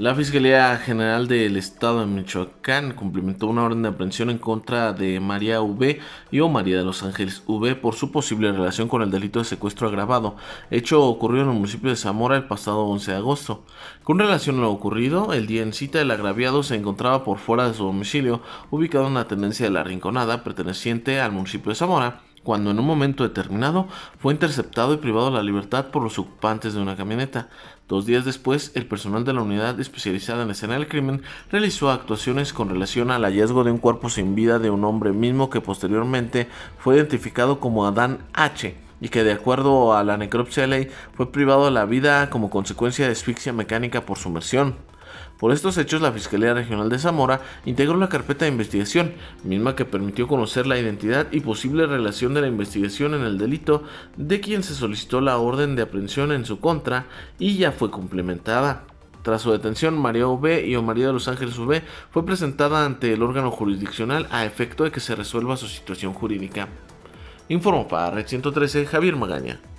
La Fiscalía General del Estado de Michoacán cumplimentó una orden de aprehensión en contra de María V y o María de los Ángeles V por su posible relación con el delito de secuestro agravado, hecho ocurrido en el municipio de Zamora el pasado 11 de agosto. Con relación a lo ocurrido, el día en cita el agraviado se encontraba por fuera de su domicilio, ubicado en la tendencia de la Rinconada, perteneciente al municipio de Zamora, cuando en un momento determinado fue interceptado y privado de la libertad por los ocupantes de una camioneta. Dos días después, el personal de la unidad especializada en escena del crimen realizó actuaciones con relación al hallazgo de un cuerpo sin vida de un hombre mismo que posteriormente fue identificado como Adán H y que de acuerdo a la necropsia ley fue privado de la vida como consecuencia de asfixia mecánica por sumersión. Por estos hechos, la Fiscalía Regional de Zamora integró la carpeta de investigación, misma que permitió conocer la identidad y posible relación de la investigación en el delito de quien se solicitó la orden de aprehensión en su contra y ya fue complementada. Tras su detención, María V y María de los Ángeles V fue presentada ante el órgano jurisdiccional a efecto de que se resuelva su situación jurídica. Informo para Red 113 Javier Magaña.